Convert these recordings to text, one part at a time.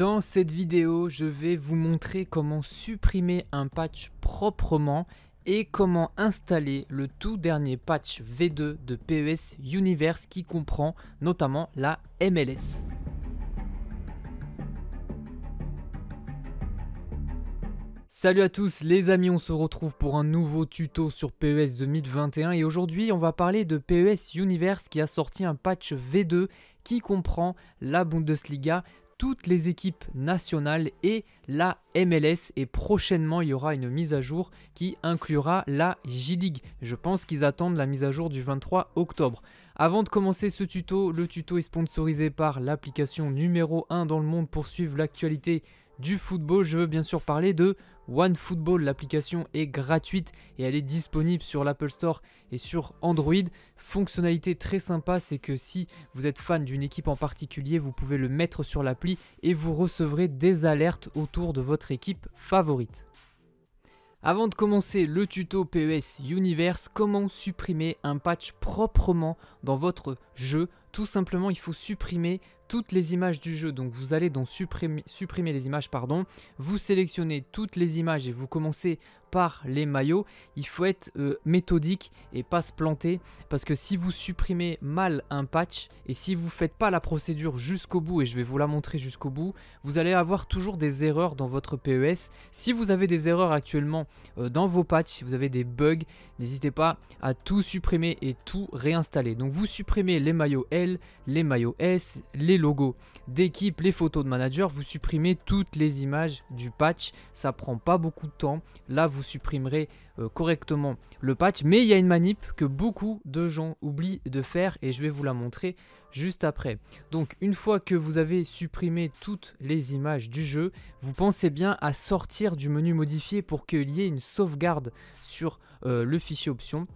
Dans cette vidéo, je vais vous montrer comment supprimer un patch proprement et comment installer le tout dernier patch V2 de PES Universe qui comprend notamment la MLS. Salut à tous les amis, on se retrouve pour un nouveau tuto sur PES 2021 et aujourd'hui on va parler de PES Universe qui a sorti un patch V2 qui comprend la Bundesliga, toutes les équipes nationales et la MLS et prochainement il y aura une mise à jour qui inclura la J-League. Je pense qu'ils attendent la mise à jour du 23 octobre. Avant de commencer ce tuto, le tuto est sponsorisé par l'application numéro 1 dans le monde pour suivre l'actualité du football. Je veux bien sûr parler de OneFootball. L'application est gratuite et elle est disponible sur l'Apple Store et sur Android. Fonctionnalité très sympa, c'est que si vous êtes fan d'une équipe en particulier, vous pouvez le mettre sur l'appli et vous recevrez des alertes autour de votre équipe favorite. Avant de commencer le tuto PES Universe, comment supprimer un patch proprement dans votre jeu tout simplement il faut supprimer toutes les images du jeu. Donc vous allez dans supprimer, les images, pardon. Vous sélectionnez toutes les images et vous commencez par les maillots. Il faut être euh, méthodique et pas se planter parce que si vous supprimez mal un patch et si vous faites pas la procédure jusqu'au bout et je vais vous la montrer jusqu'au bout, vous allez avoir toujours des erreurs dans votre PES. Si vous avez des erreurs actuellement euh, dans vos patchs, si vous avez des bugs, n'hésitez pas à tout supprimer et tout réinstaller. Donc vous supprimez les maillots les maillots S, les logos d'équipe, les photos de manager. Vous supprimez toutes les images du patch. Ça prend pas beaucoup de temps. Là, vous supprimerez euh, correctement le patch. Mais il y a une manip que beaucoup de gens oublient de faire et je vais vous la montrer juste après. Donc une fois que vous avez supprimé toutes les images du jeu, vous pensez bien à sortir du menu modifié pour qu'il y ait une sauvegarde sur euh, le fichier option.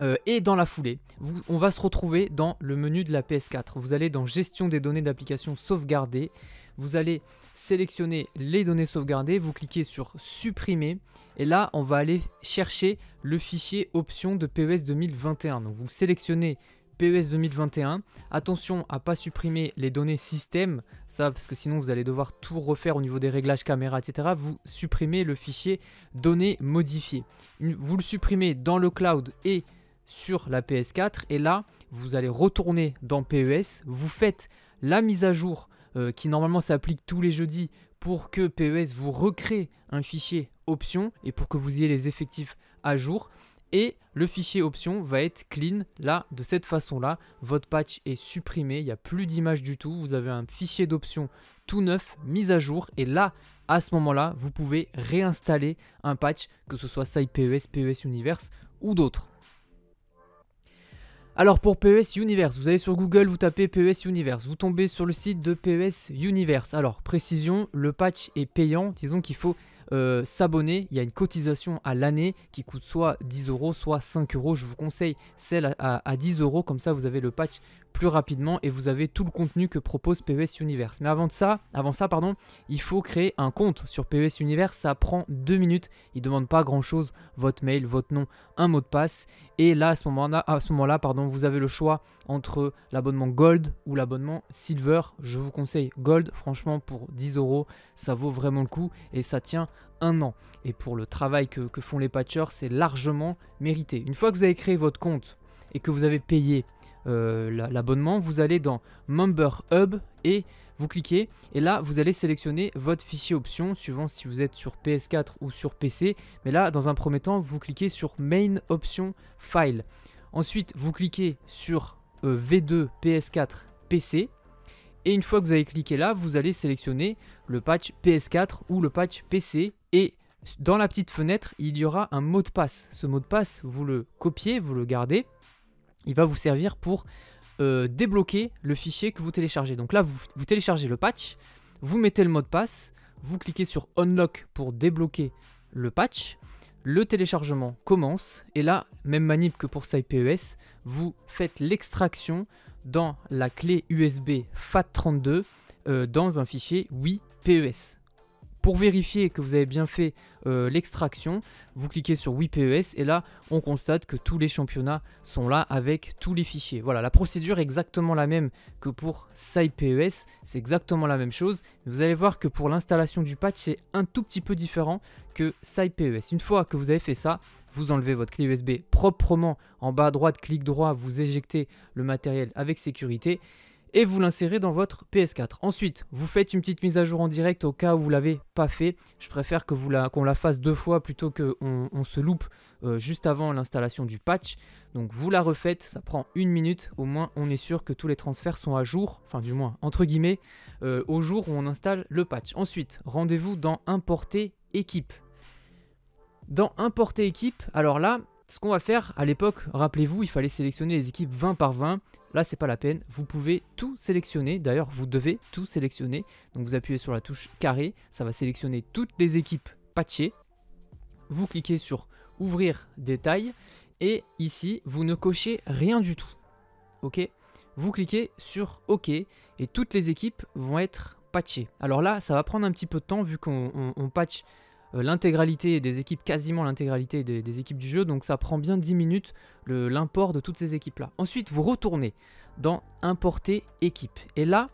Euh, et dans la foulée, on va se retrouver dans le menu de la PS4. Vous allez dans gestion des données d'application sauvegardées. Vous allez sélectionner les données sauvegardées, vous cliquez sur supprimer et là on va aller chercher le fichier Options de PES 2021. Donc vous sélectionnez PES 2021. Attention à ne pas supprimer les données système, ça parce que sinon vous allez devoir tout refaire au niveau des réglages caméra, etc. Vous supprimez le fichier données modifiées. Vous le supprimez dans le cloud et sur la PS4 et là vous allez retourner dans PES, vous faites la mise à jour euh, qui normalement s'applique tous les jeudis pour que PES vous recrée un fichier option et pour que vous ayez les effectifs à jour et le fichier option va être clean là de cette façon là votre patch est supprimé il n'y a plus d'image du tout vous avez un fichier d'option tout neuf mise à jour et là à ce moment là vous pouvez réinstaller un patch que ce soit SciPES, PES Universe ou d'autres alors pour PES Universe, vous allez sur Google, vous tapez PES Universe, vous tombez sur le site de PES Universe. Alors précision, le patch est payant, disons qu'il faut euh, s'abonner, il y a une cotisation à l'année qui coûte soit 10 euros, soit 5 euros. Je vous conseille celle à, à 10 euros, comme ça vous avez le patch rapidement et vous avez tout le contenu que propose PES Universe. Mais avant de ça, avant ça pardon, il faut créer un compte sur PES Universe, ça prend deux minutes, il ne demande pas grand chose, votre mail, votre nom, un mot de passe et là à ce moment-là, à ce moment-là pardon, vous avez le choix entre l'abonnement Gold ou l'abonnement Silver. Je vous conseille Gold, franchement pour 10 euros, ça vaut vraiment le coup et ça tient un an. Et pour le travail que, que font les patchers, c'est largement mérité. Une fois que vous avez créé votre compte et que vous avez payé euh, l'abonnement, vous allez dans Member Hub et vous cliquez et là vous allez sélectionner votre fichier option suivant si vous êtes sur PS4 ou sur PC. Mais là dans un premier temps vous cliquez sur Main Option File. Ensuite vous cliquez sur V2 PS4 PC et une fois que vous avez cliqué là vous allez sélectionner le patch PS4 ou le patch PC et dans la petite fenêtre il y aura un mot de passe. Ce mot de passe vous le copiez, vous le gardez il va vous servir pour euh, débloquer le fichier que vous téléchargez. Donc là, vous, téléchargez le patch, vous mettez le mot de passe, vous cliquez sur Unlock pour débloquer le patch, le téléchargement commence, et là, même manip que pour SciPES, e vous faites l'extraction dans la clé USB FAT32 euh, dans un fichier PES. Pour vérifier que vous avez bien fait euh, l'extraction, vous cliquez sur oui PES et là on constate que tous les championnats sont là avec tous les fichiers. Voilà, la procédure est exactement la même que pour PES ». c'est exactement la même chose. Vous allez voir que pour l'installation du patch, c'est un tout petit peu différent que PES ». Une fois que vous avez fait ça, vous enlevez votre clé USB proprement en bas à droite, clic droit, vous éjectez le matériel avec sécurité et vous l'insérez dans votre PS4. Ensuite, vous faites une petite mise à jour en direct au cas où vous l'avez pas fait. Je préfère que la, qu'on la fasse deux fois plutôt qu'on on se loupe euh, juste avant l'installation du patch. Donc vous la refaites, ça prend une minute. Au moins, on est sûr que tous les transferts sont à jour, enfin du moins entre guillemets, euh, au jour où on installe le patch. Ensuite, rendez-vous dans Importer équipe. Dans Importer équipe, alors là, ce qu'on va faire, à l'époque, rappelez-vous, il fallait sélectionner les équipes 20 par 20. Là, c'est pas la peine. Vous pouvez tout sélectionner. D'ailleurs, vous devez tout sélectionner. Donc, vous appuyez sur la touche carré. Ça va sélectionner toutes les équipes patchées. Vous cliquez sur ouvrir détail. Et ici, vous ne cochez rien du tout. OK Vous cliquez sur OK. Et toutes les équipes vont être patchées. Alors là, ça va prendre un petit peu de temps vu qu'on patch euh, l'intégralité des équipes, quasiment l'intégralité des, équipes du jeu, donc ça prend bien 10 minutes l'import de toutes ces équipes-là. Ensuite, vous retournez dans Importer équipe. Et là,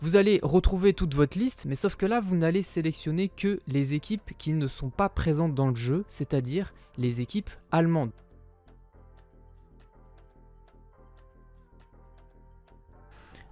vous allez retrouver toute votre liste, mais sauf que là, vous n'allez sélectionner que les équipes qui ne sont pas présentes dans le jeu, c'est-à-dire les équipes allemandes.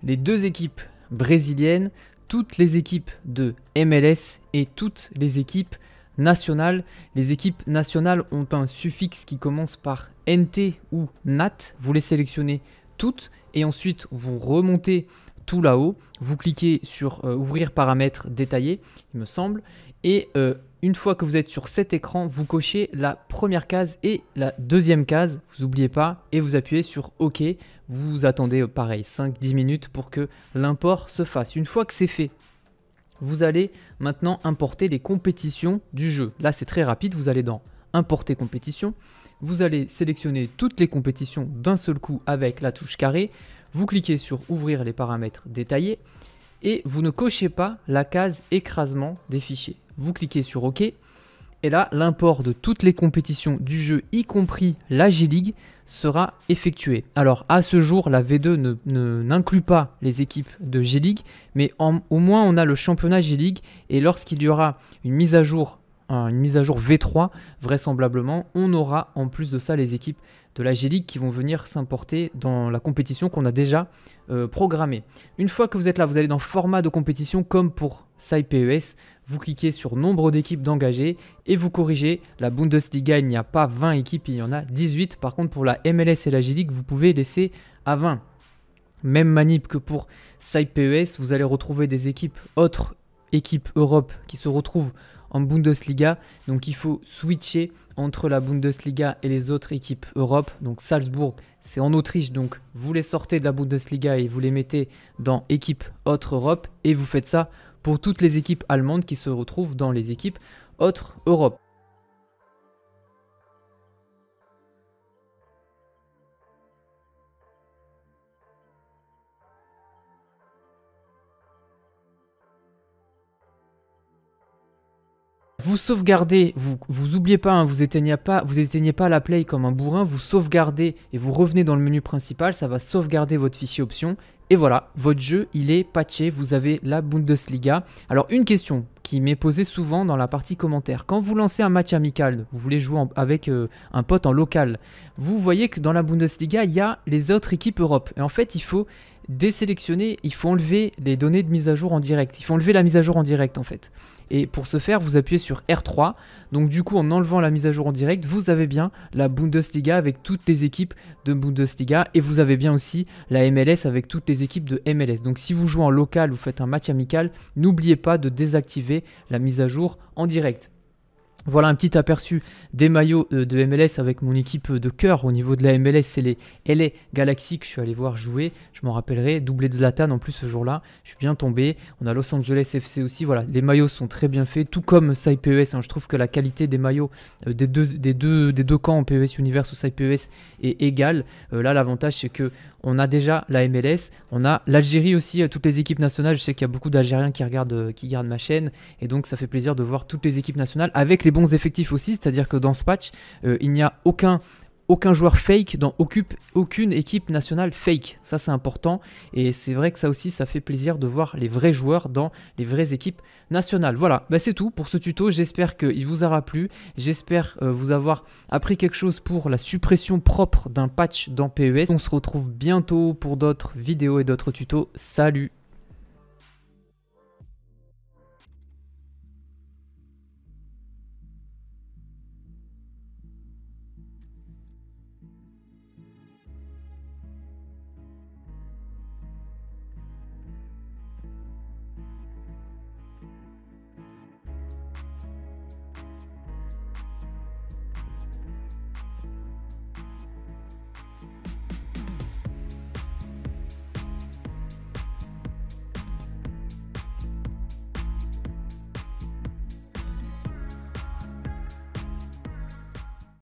Les deux équipes brésiliennes toutes les équipes de MLS et toutes les équipes nationales. Les équipes nationales ont un suffixe qui commence par NT ou NAT. Vous les sélectionnez toutes et ensuite vous remontez tout là-haut. Vous cliquez sur euh, ouvrir paramètres détaillés, il me semble, et euh, une fois que vous êtes sur cet écran, vous cochez la première case et la deuxième case, vous n'oubliez pas, et vous appuyez sur OK. Vous attendez euh, pareil 5-10 minutes pour que l'import se fasse. Une fois que c'est fait, vous allez maintenant importer les compétitions du jeu. Là, c'est très rapide, vous allez dans Importer compétition. Vous allez sélectionner toutes les compétitions d'un seul coup avec la touche carré. Vous cliquez sur Ouvrir les paramètres détaillés et vous ne cochez pas la case écrasement des fichiers vous cliquez sur OK. Et là, l'import de toutes les compétitions du jeu, y compris la G-League, sera effectué. Alors, à ce jour, la V2 n'inclut ne, pas les équipes de G-League, mais au moins on a le championnat G-League. Et lorsqu'il y aura une mise à jour une mise à jour V3, vraisemblablement, on aura en plus de ça les équipes de la G-League qui vont venir s'importer dans la compétition qu'on a déjà euh, programmée. Une fois que vous êtes là, vous allez dans format de compétition comme pour SciPES, e vous cliquez sur nombre d'équipes d'engagés et vous corrigez. La Bundesliga, il n'y a pas 20 équipes, il y en a 18. Par contre, pour la MLS et la G-League, vous pouvez laisser à 20. Même manip que pour SciPES, e vous allez retrouver des équipes autres équipes Europe qui se retrouvent en Bundesliga. Donc il faut switcher entre la Bundesliga et les autres équipes Europe. Donc Salzbourg, c'est en Autriche. Donc vous les sortez de la Bundesliga et vous les mettez dans équipe autre Europe. Et vous faites ça pour toutes les équipes allemandes qui se retrouvent dans les équipes autres Europe. vous sauvegardez, vous, vous oubliez pas, hein, vous, éteignez pas, vous éteignez pas la play comme un bourrin, vous sauvegardez et vous revenez dans le menu principal, ça va sauvegarder votre fichier option. Et voilà, votre jeu, il est patché, vous avez la Bundesliga. Alors une question qui m'est posée souvent dans la partie commentaire. Quand vous lancez un match amical, vous voulez jouer avec euh, un pote en local, vous voyez que dans la Bundesliga, il y a les autres équipes Europe. Et en fait, il faut désélectionner, il faut enlever les données de mise à jour en direct. Il faut enlever la mise à jour en direct en fait. Et pour ce faire, vous appuyez sur R3. Donc du coup, en enlevant la mise à jour en direct, vous avez bien la Bundesliga avec toutes les équipes de Bundesliga et vous avez bien aussi la MLS avec toutes les équipes de MLS. Donc si vous jouez en local ou faites un match amical, n'oubliez pas de désactiver la mise à jour en direct. Voilà un petit aperçu des maillots euh, de MLS avec mon équipe euh, de cœur. Au niveau de la MLS, c'est les LA Galaxy que je suis allé voir jouer. Je m'en rappellerai. Doublé de Zlatan en plus ce jour-là. Je suis bien tombé. On a Los Angeles FC aussi. Voilà, les maillots sont très bien faits. Tout comme SciPES. Hein. Je trouve que la qualité des maillots euh, des, deux, des, deux, des deux camps en PES Universe ou SciPES est égale. là, l'avantage, c'est que on a déjà la MLS. On a l'Algérie aussi. toutes les équipes nationales. Je sais qu'il y a beaucoup d'Algériens qui regardent, qui regardent ma chaîne. Et donc, ça fait plaisir de voir toutes les équipes nationales avec les effectifs aussi, c'est-à-dire que dans ce patch, euh, il n'y a aucun aucun joueur fake dans aucune équipe nationale fake. Ça, c'est important. Et c'est vrai que ça aussi, ça fait plaisir de voir les vrais joueurs dans les vraies équipes nationales. Voilà, bah, c'est tout pour ce tuto. J'espère qu'il vous aura plu. J'espère euh, vous avoir appris quelque chose pour la suppression propre d'un patch dans PES. On se retrouve bientôt pour d'autres vidéos et d'autres tutos. Salut